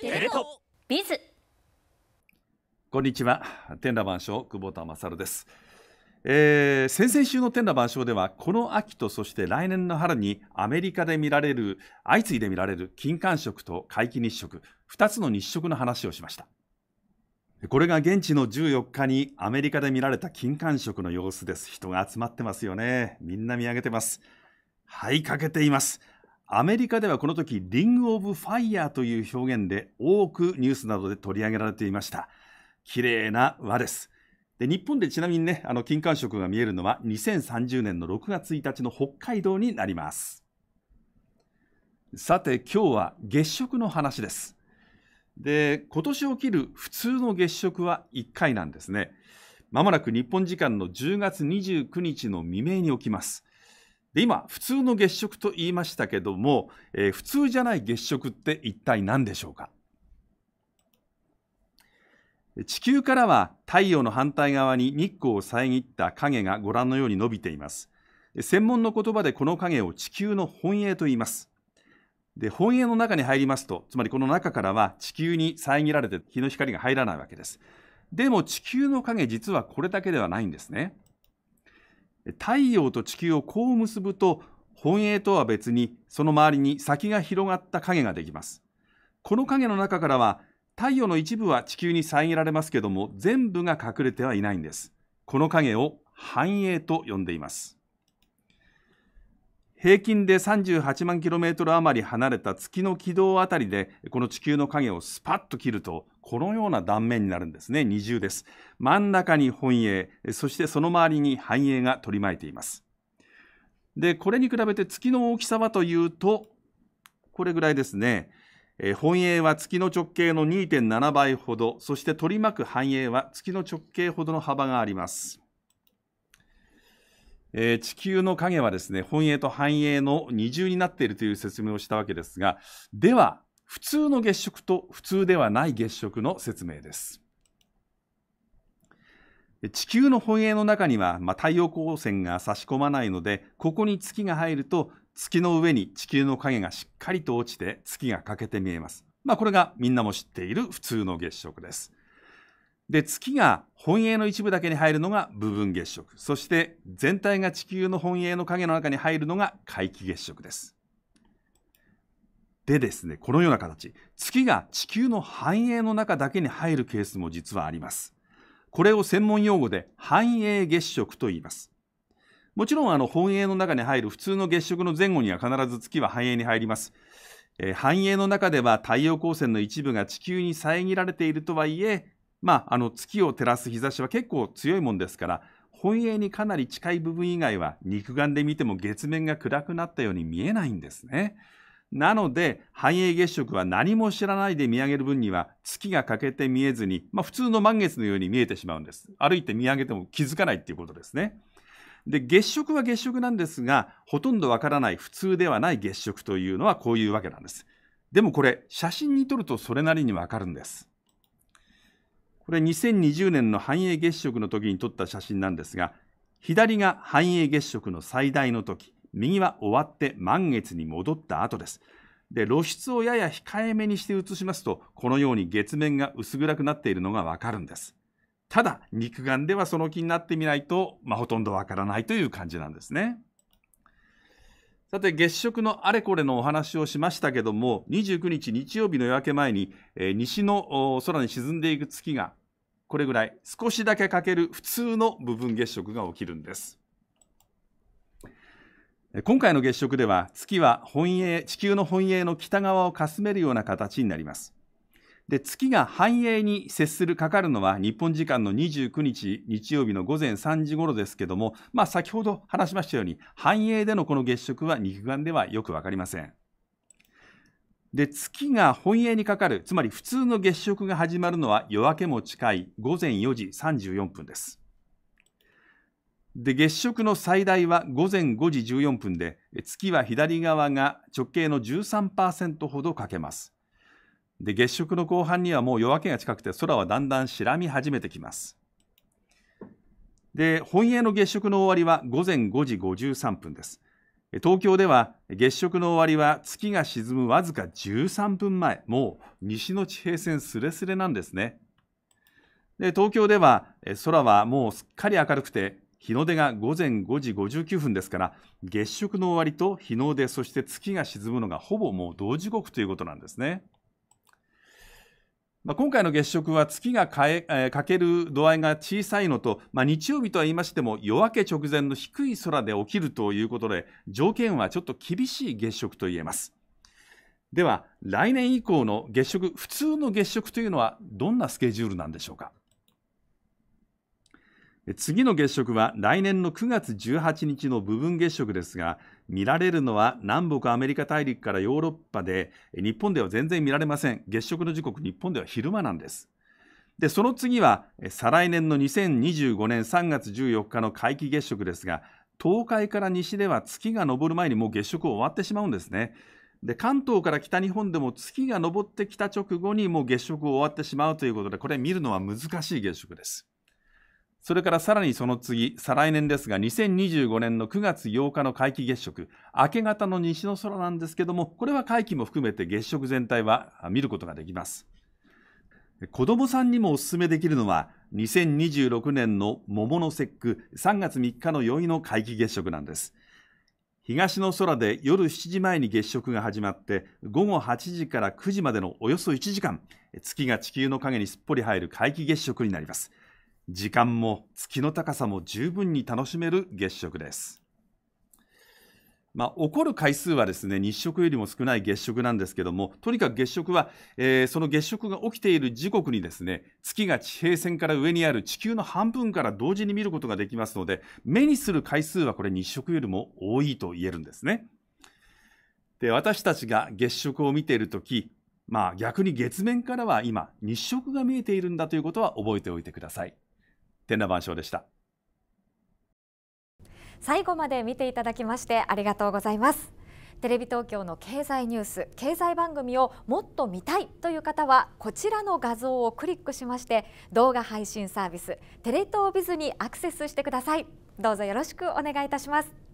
テレトビズこんにちは天羅万象久保田勝です、えー、先々週の天羅万象ではこの秋とそして来年の春にアメリカで見られる相次いで見られる金環食と皆既日食2つの日食の話をしましたこれが現地の14日にアメリカで見られた金環食の様子です人が集まってますよねみんな見上げてますはいかけていますアメリカではこの時リング・オブ・ファイヤーという表現で多くニュースなどで取り上げられていました綺麗な輪ですで日本でちなみにねあの金環食が見えるのは2030年の6月1日の北海道になりますさて今日は月食の話ですで今年起きる普通の月食は1回なんですねまもなく日本時間の10月29日の未明に起きますで今普通の月食と言いましたけども、えー、普通じゃない月食って一体何でしょうか地球からは太陽の反対側に日光を遮った影がご覧のように伸びています専門の言葉でこの影を地球の本営と言いますで本営の中に入りますとつまりこの中からは地球に遮られて日の光が入らないわけですでも地球の影実はこれだけではないんですね太陽と地球をこう結ぶと本営とは別にその周りに先が広がった影ができますこの影の中からは太陽の一部は地球に遮られますけども全部が隠れてはいないんですこの影を繁栄と呼んでいます平均で38万キロメートル余り離れた月の軌道あたりでこの地球の影をスパッと切るとこのような断面になるんですね。二重です。真ん中に本営、そしてその周りに繁栄が取り巻いています。で、これに比べて月の大きさはというと、これぐらいですね。え本営は月の直径の2.7倍ほど、そして取り巻く繁栄は月の直径ほどの幅があります。え地球の影はですね、本営と繁栄の二重になっているという説明をしたわけですが、では、普通の月食と普通ではない月食の説明です。地球の本営の中には、まあ、太陽光線が差し込まないのでここに月が入ると月の上に地球の影がしっかりと落ちて月が欠けて見えます。まあ、これがみんなも知っている普通の月食です。で月が本営の一部だけに入るのが部分月食そして全体が地球の本営の影の中に入るのが皆既月食です。でですね、このような形、月が地球の繁栄の中だけに入るケースも実はあります。これを専門用語で繁栄月食と言います。もちろんあの本営の中に入る普通の月食の前後には必ず月は繁栄に入ります。えー、繁栄の中では太陽光線の一部が地球に遮られているとはいえ、まあ、あの月を照らす日差しは結構強いもんですから、本営にかなり近い部分以外は肉眼で見ても月面が暗くなったように見えないんですね。なので、繁栄月食は何も知らないで見上げる分には、月が欠けて見えずに、まあ、普通の満月のように見えてしまうんです。歩いて見上げても気づかないっていうことですね。で、月食は月食なんですが、ほとんどわからない普通ではない月食というのはこういうわけなんです。でもこれ、写真に撮るとそれなりにわかるんです。これ、2020年の繁栄月食の時に撮った写真なんですが、左が繁栄月食の最大の時。右は終わって満月に戻った後です。で露出をやや控えめにして写しますとこのように月面が薄暗くなっているのがわかるんですただ肉眼ではその気になってみないと、まあ、ほとんどわからないという感じなんですねさて月食のあれこれのお話をしましたけども29日日曜日の夜明け前に、えー、西の空に沈んでいく月がこれぐらい少しだけ欠ける普通の部分月食が起きるんです今回の月食では月は本営地球の本営の北側をかすめるような形になりますで月が繁栄に接するかかるのは日本時間の29日日曜日の午前3時頃ですけども、まあ、先ほど話しましたように繁栄でのこの月食は肉眼ではよく分かりませんで月が本営にかかるつまり普通の月食が始まるのは夜明けも近い午前4時34分ですで月食の最大は午前5時14分で月は左側が直径の13%ほどかけますで月食の後半にはもう夜明けが近くて空はだんだん白み始めてきますで本営の月食の終わりは午前5時53分です東京では月食の終わりは月が沈むわずか13分前もう西の地平線すれすれなんですねで東京では空はもうすっかり明るくて日の出が午前5時59分ですから月食の終わりと日の出そして月が沈むのがほぼもう同時刻ということなんですね。まあ、今回の月食は月がかえ、えかける度合いが小さいのと、まあ、日曜日とは言いましても夜明け直前の低い空で起きるということで条件はちょっと厳しい月食と言えます。では来年以降の月食普通の月食というのはどんなスケジュールなんでしょうか。次の月食は来年の9月18日の部分月食ですが見られるのは南北アメリカ大陸からヨーロッパで日本では全然見られません月食の時刻日本では昼間なんですでその次は再来年の2025年3月14日の皆既月食ですが東海から西では月が昇る前にもう月食終わってしまうんですねで関東から北日本でも月が昇ってきた直後にもう月食終わってしまうということでこれ見るのは難しい月食ですそれからさらにその次、再来年ですが、2025年の9月8日の皆既月食、明け方の西の空なんですけども、これは皆既も含めて月食全体は見ることができます。子供さんにもおすすめできるのは、2026年の桃の節句、3月3日の宵の皆既月食なんです。東の空で夜7時前に月食が始まって午後8時から9時までのおよそ1時間月が地球の影にすっぽり入る皆既月食になります時間も月の高さも十分に楽しめる月食です。まあ、起こる回数はですね日食よりも少ない月食なんですけどもとにかく月食は、えー、その月食が起きている時刻にですね月が地平線から上にある地球の半分から同時に見ることができますので目にする回数はこれ日食よりも多いと言えるんですね。で私たちが月食を見ている時、まあ、逆に月面からは今日食が見えているんだということは覚えておいてください。天羅万象でした最後まで見ていただきましてありがとうございますテレビ東京の経済ニュース経済番組をもっと見たいという方はこちらの画像をクリックしまして動画配信サービステレ東ビズにアクセスしてくださいどうぞよろしくお願いいたします